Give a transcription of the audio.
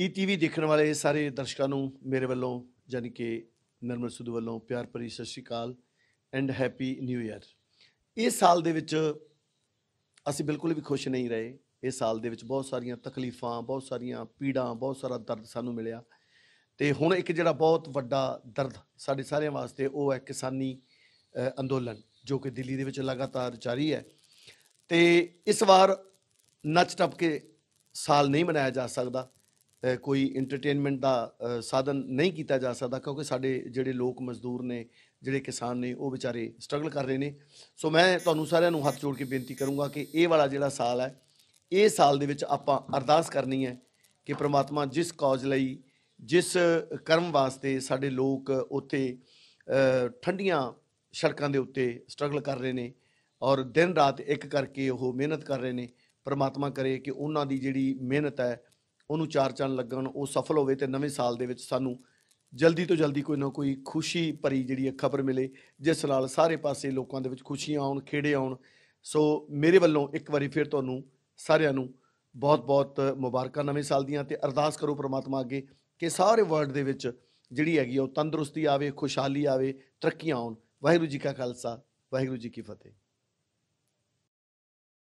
ETV e ਦੇਖਣ ਵਾਲੇ ਸਾਰੇ ਦਰਸ਼ਕਾਂ ਨੂੰ ਮੇਰੇ ਵੱਲੋਂ ਯਾਨੀ ਕਿ ਨਰਮਲ ਸਿੱਧੂ ਵੱਲੋਂ ਪਿਆਰ ਭਰੀ ਸਤਿ ਸ਼੍ਰੀ ਅਕਾਲ ਐਂਡ ਹੈਪੀ ਨਿਊ ਇਅਰ ਇਸ ਸਾਲ ਦੇ ਵਿੱਚ ਅਸੀਂ ਬਿਲਕੁਲ ਵੀ ਖੁਸ਼ ਨਹੀਂ ਰਹੇ ਇਸ ਸਾਲ ਦੇ ਵਿੱਚ ਬਹੁਤ ਸਾਰੀਆਂ ਤਕਲੀਫਾਂ ਬਹੁਤ ਸਾਰੀਆਂ ਪੀੜਾਂ ਬਹੁਤ ਸਾਰਾ ਦਰਦ ਸਾਨੂੰ ਮਿਲਿਆ ਤੇ ਹੁਣ ਇੱਕ ਜਿਹੜਾ ਬਹੁਤ ਵੱਡਾ ਦਰਦ ਸਾਡੇ ਸਾਰਿਆਂ ਵਾਸਤੇ ਉਹ ਹੈ ਕਿਸਾਨੀ ਅੰਦੋਲਨ ਜੋ ਕਿ ਦਿੱਲੀ ਦੇ ਵਿੱਚ ਲਗਾਤਾਰ ਚੱਲੀ ਹੈ ਤੇ ਇਸ ਵਾਰ ਨੱਚ ਟੱਪ ਕੇ ਸਾਲ ਨਹੀਂ ਮਨਾਇਆ ਜਾ ਸਕਦਾ ਕੋਈ ਐਂਟਰਟੇਨਮੈਂਟ ਦਾ ਸਾਧਨ ਨਹੀਂ ਕੀਤਾ ਜਾ ਸਕਦਾ ਕਿਉਂਕਿ ਸਾਡੇ ਜਿਹੜੇ ਲੋਕ ਮਜ਼ਦੂਰ ਨੇ ਜਿਹੜੇ ਕਿਸਾਨ ਨੇ ਉਹ ਵਿਚਾਰੇ ਸਟਰਗਲ ਕਰ ਰਹੇ ਨੇ ਸੋ ਮੈਂ ਤੁਹਾਨੂੰ ਸਾਰਿਆਂ ਨੂੰ ਹੱਥ ਜੋੜ ਕੇ ਬੇਨਤੀ ਕਰੂੰਗਾ ਕਿ ਇਹ ਵਾਲਾ ਜਿਹੜਾ ਸਾਲ ਹੈ ਇਹ ਸਾਲ ਦੇ ਵਿੱਚ ਆਪਾਂ ਅਰਦਾਸ ਕਰਨੀ ਹੈ ਕਿ ਪ੍ਰਮਾਤਮਾ ਜਿਸ ਕੌਜ ਲਈ ਜਿਸ ਕਰਮ ਵਾਸਤੇ ਸਾਡੇ ਲੋਕ ਉੱਥੇ ਠੰਡੀਆਂ ਸੜਕਾਂ ਦੇ ਉੱਤੇ ਸਟਰਗਲ ਕਰ ਰਹੇ ਨੇ ਔਰ ਦਿਨ ਰਾਤ ਇੱਕ ਕਰਕੇ ਉਹ ਮਿਹਨਤ ਕਰ ਰਹੇ ਨੇ ਪ੍ਰਮਾਤਮਾ ਕਰੇ ਕਿ ਉਹਨਾਂ ਦੀ ਜਿਹੜੀ ਮਿਹਨਤ ਹੈ ਉਹਨੂੰ ਚਾਰ ਚੰਨ ਲੱਗਣ ਉਹ ਸਫਲ ਹੋਵੇ ਤੇ ਨਵੇਂ ਸਾਲ ਦੇ ਵਿੱਚ ਸਾਨੂੰ ਜਲਦੀ ਤੋਂ ਜਲਦੀ ਕੋਈ ਨਾ ਕੋਈ ਖੁਸ਼ੀ ਭਰੀ ਜਿਹੜੀ ਖਬਰ ਮਿਲੇ ਜਿਸ ਨਾਲ ਸਾਰੇ ਪਾਸੇ ਲੋਕਾਂ ਦੇ ਵਿੱਚ ਖੁਸ਼ੀਆਂ ਆਉਣ ਖੇੜੇ ਆਉਣ ਸੋ ਮੇਰੇ ਵੱਲੋਂ ਇੱਕ ਵਾਰੀ ਫਿਰ ਤੁਹਾਨੂੰ ਸਾਰਿਆਂ ਨੂੰ ਬਹੁਤ-ਬਹੁਤ ਮੁਬਾਰਕਾਂ ਨਵੇਂ ਸਾਲ ਦੀਆਂ ਤੇ ਅਰਦਾਸ ਕਰੋ ਪ੍ਰਮਾਤਮਾ ਅੱਗੇ ਕਿ ਸਾਰੇ ਵਰਲਡ ਦੇ ਵਿੱਚ ਜਿਹੜੀ ਹੈਗੀ ਉਹ ਤੰਦਰੁਸਤੀ ਆਵੇ ਖੁਸ਼ਹਾਲੀ ਆਵੇ ਤਰੱਕੀਆਂ ਆਉਣ ਵਾਹਿਗੁਰੂ ਜੀ ਕਾ ਖਾਲਸਾ ਵਾਹਿਗੁਰੂ ਜੀ ਕੀ ਫਤਿਹ